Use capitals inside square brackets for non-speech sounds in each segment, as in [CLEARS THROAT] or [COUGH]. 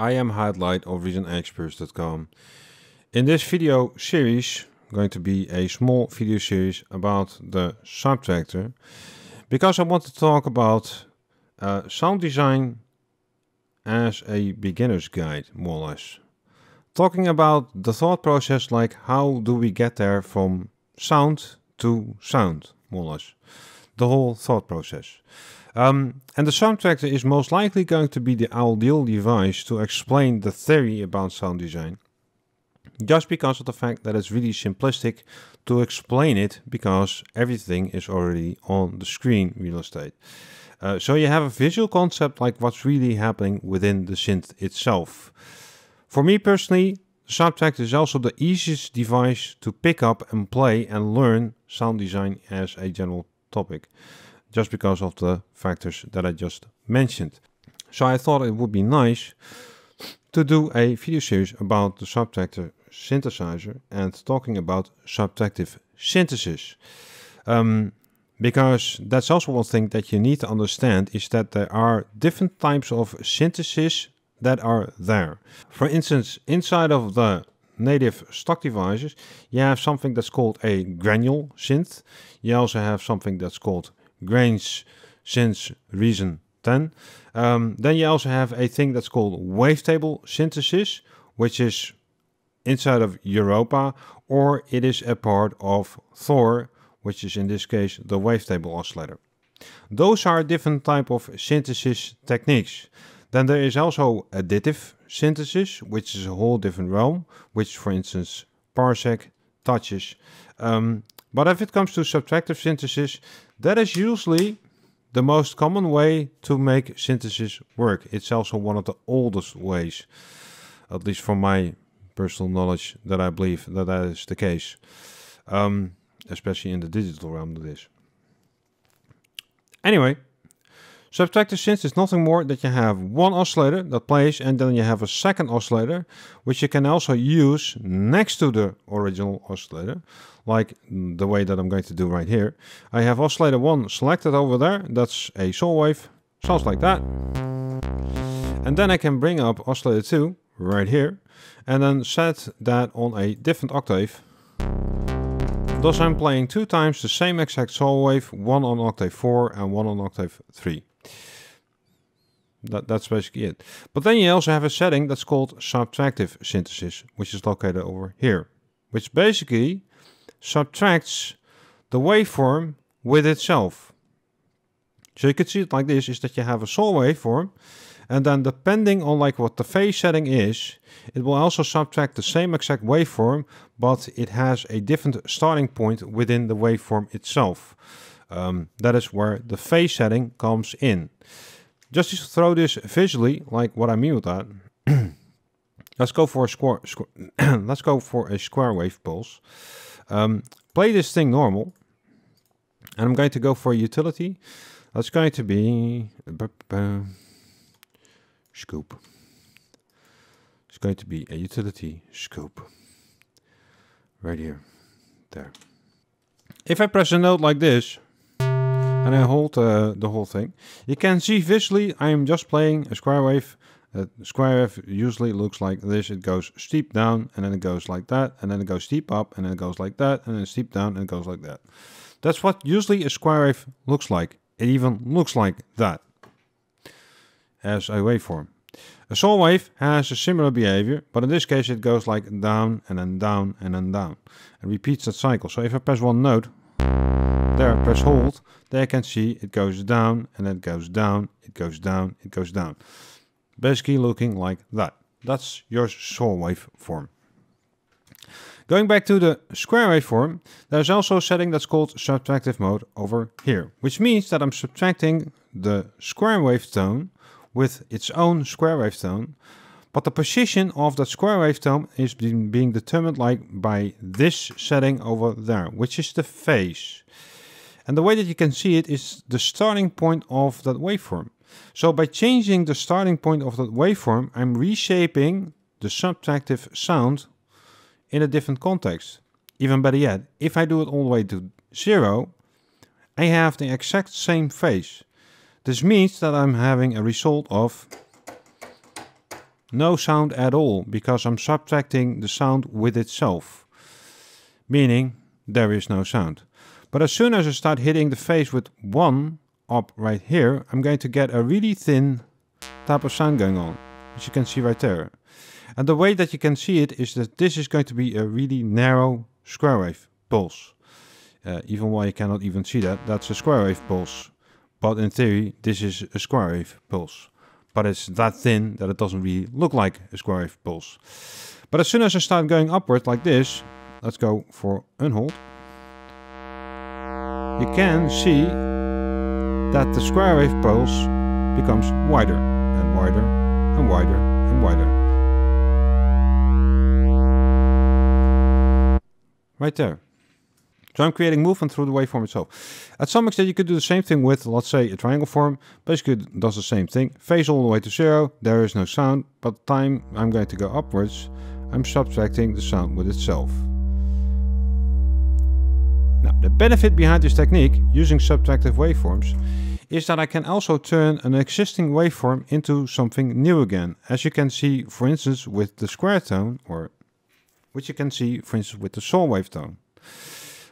I am Highlight of ReasonExperts.com. In this video series, going to be a small video series about the subtractor, because I want to talk about uh, sound design as a beginner's guide, more or less. Talking about the thought process, like how do we get there from sound to sound, more or less. The whole thought process. Um, and the sound factor is most likely going to be the ideal device to explain the theory about sound design, just because of the fact that it's really simplistic to explain it because everything is already on the screen real estate. Uh, so you have a visual concept like what's really happening within the synth itself. For me personally, the Subtract is also the easiest device to pick up and play and learn sound design as a general topic just because of the factors that I just mentioned. So I thought it would be nice to do a video series about the subtractor synthesizer and talking about subtractive synthesis. Um, because that's also one thing that you need to understand is that there are different types of synthesis that are there. For instance, inside of the native stock devices, you have something that's called a granule synth. You also have something that's called Grains, since region 10. Um, then you also have a thing that's called wavetable synthesis, which is inside of Europa, or it is a part of Thor, which is in this case the wavetable oscillator. Those are different type of synthesis techniques. Then there is also additive synthesis, which is a whole different realm, which for instance Parsec touches. Um, but if it comes to subtractive synthesis, that is usually the most common way to make synthesis work. It's also one of the oldest ways, at least from my personal knowledge, that I believe that that is the case, um, especially in the digital realm. of this. Anyway, Subtractor synth is nothing more that you have one oscillator that plays and then you have a second oscillator which you can also use next to the original oscillator like the way that I'm going to do right here. I have oscillator 1 selected over there, that's a saw wave, sounds like that. And then I can bring up oscillator 2 right here and then set that on a different octave. Thus I'm playing two times the same exact saw wave, one on octave 4 and one on octave 3. That, that's basically it. But then you also have a setting that's called subtractive synthesis, which is located over here, which basically subtracts the waveform with itself. So you could see it like this, is that you have a soul waveform, and then depending on like what the phase setting is, it will also subtract the same exact waveform, but it has a different starting point within the waveform itself. Um, that is where the phase setting comes in. Just to throw this visually, like what I mean with that, [CLEARS THROAT] let's go for a square, [CLEARS THROAT] let's go for a square wave pulse. Um, play this thing normal, and I'm going to go for a utility. That's going to be scoop. It's going to be a utility scoop right here, there. If I press a note like this, and I hold uh, the whole thing. You can see visually I am just playing a square wave. A uh, square wave usually looks like this. It goes steep down and then it goes like that and then it goes steep up and then it goes like that and then steep down and it goes like that. That's what usually a square wave looks like. It even looks like that as a waveform. A saw wave has a similar behavior, but in this case it goes like down and then down and then down. and repeats that cycle. So if I press one note, there I press hold, there I can see it goes down and then goes down, it goes down, it goes down. Basically looking like that. That's your saw waveform. Going back to the square waveform, there's also a setting that's called subtractive mode over here, which means that I'm subtracting the square wave tone with its own square wave tone but the position of that square waveform is being determined like by this setting over there, which is the phase. And the way that you can see it is the starting point of that waveform. So by changing the starting point of that waveform, I'm reshaping the subtractive sound in a different context. Even better yet, if I do it all the way to zero, I have the exact same phase. This means that I'm having a result of no sound at all because I'm subtracting the sound with itself, meaning there is no sound. But as soon as I start hitting the face with one up right here, I'm going to get a really thin type of sound going on, as you can see right there. And the way that you can see it is that this is going to be a really narrow square wave pulse. Uh, even while you cannot even see that, that's a square wave pulse. But in theory, this is a square wave pulse but it's that thin that it doesn't really look like a square wave pulse. But as soon as I start going upward like this, let's go for unhold, you can see that the square wave pulse becomes wider and wider and wider and wider. Right there. So I'm creating movement through the waveform itself. At some extent, you could do the same thing with, let's say, a triangle form. Basically, does the same thing. Phase all the way to zero. There is no sound, but time I'm going to go upwards. I'm subtracting the sound with itself. Now, the benefit behind this technique, using subtractive waveforms, is that I can also turn an existing waveform into something new again. As you can see, for instance, with the square tone, or which you can see, for instance, with the saw wave tone.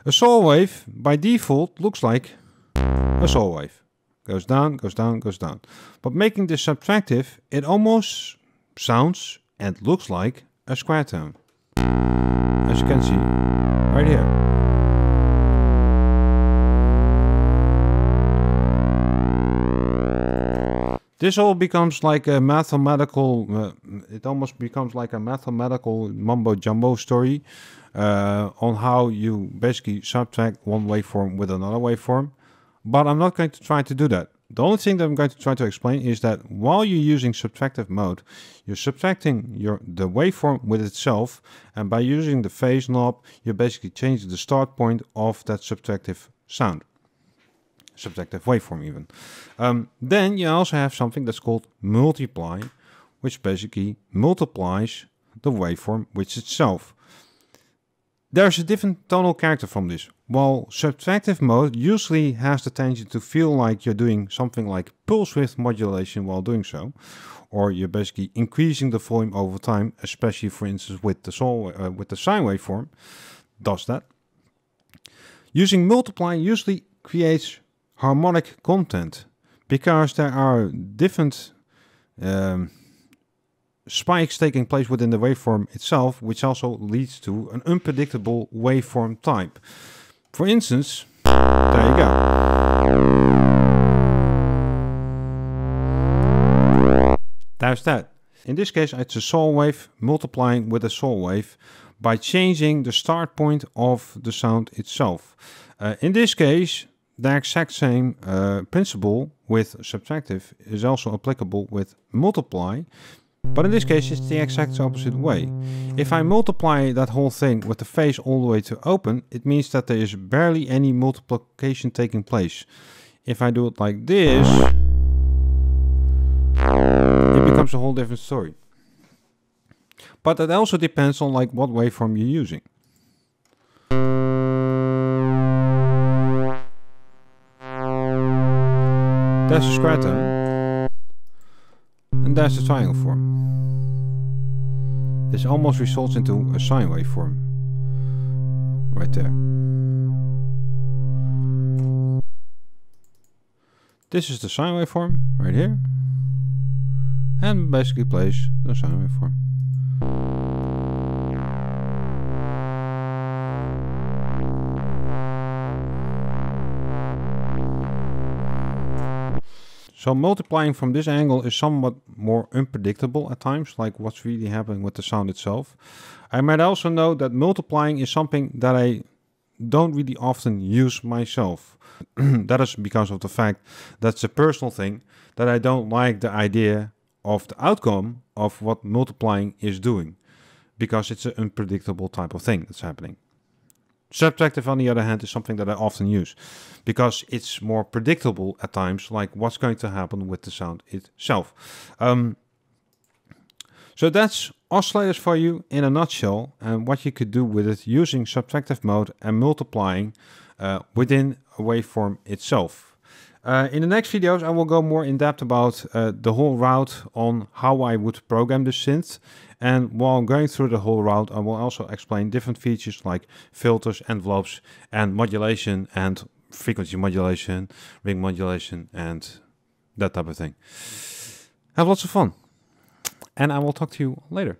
A saw wave by default looks like a saw wave. Goes down, goes down, goes down. But making this subtractive, it almost sounds and looks like a square tone. As you can see right here. this all becomes like a mathematical uh, it almost becomes like a mathematical mumbo jumbo story uh, on how you basically subtract one waveform with another waveform but i'm not going to try to do that the only thing that i'm going to try to explain is that while you're using subtractive mode you're subtracting your the waveform with itself and by using the phase knob you basically change the start point of that subtractive sound subjective waveform even. Um, then you also have something that's called multiply, which basically multiplies the waveform with itself. There's a different tonal character from this. While subtractive mode usually has the tendency to feel like you're doing something like pulse width modulation while doing so, or you're basically increasing the volume over time, especially for instance with the, sol uh, with the sine waveform, does that. Using multiply usually creates harmonic content because there are different um, spikes taking place within the waveform itself, which also leads to an unpredictable waveform type. For instance, there you go. There's that. In this case, it's a saw wave multiplying with a saw wave by changing the start point of the sound itself. Uh, in this case, the exact same uh, principle with subtractive is also applicable with multiply, but in this case it's the exact opposite way. If I multiply that whole thing with the face all the way to open, it means that there is barely any multiplication taking place. If I do it like this, it becomes a whole different story. But that also depends on like what waveform you're using. That's the stratum. And that's the triangle form. This almost results into a sine wave form. Right there. This is the sine wave form, right here. And basically plays the sine wave form. So multiplying from this angle is somewhat more unpredictable at times, like what's really happening with the sound itself. I might also note that multiplying is something that I don't really often use myself. [CLEARS THROAT] that is because of the fact that's a personal thing that I don't like the idea of the outcome of what multiplying is doing because it's an unpredictable type of thing that's happening. Subtractive, on the other hand, is something that I often use because it's more predictable at times, like what's going to happen with the sound itself. Um, so that's oscillators for you in a nutshell and what you could do with it using subtractive mode and multiplying uh, within a waveform itself. Uh, in the next videos, I will go more in depth about uh, the whole route on how I would program the synth. And while going through the whole route, I will also explain different features like filters, envelopes, and modulation, and frequency modulation, ring modulation, and that type of thing. Have lots of fun. And I will talk to you later.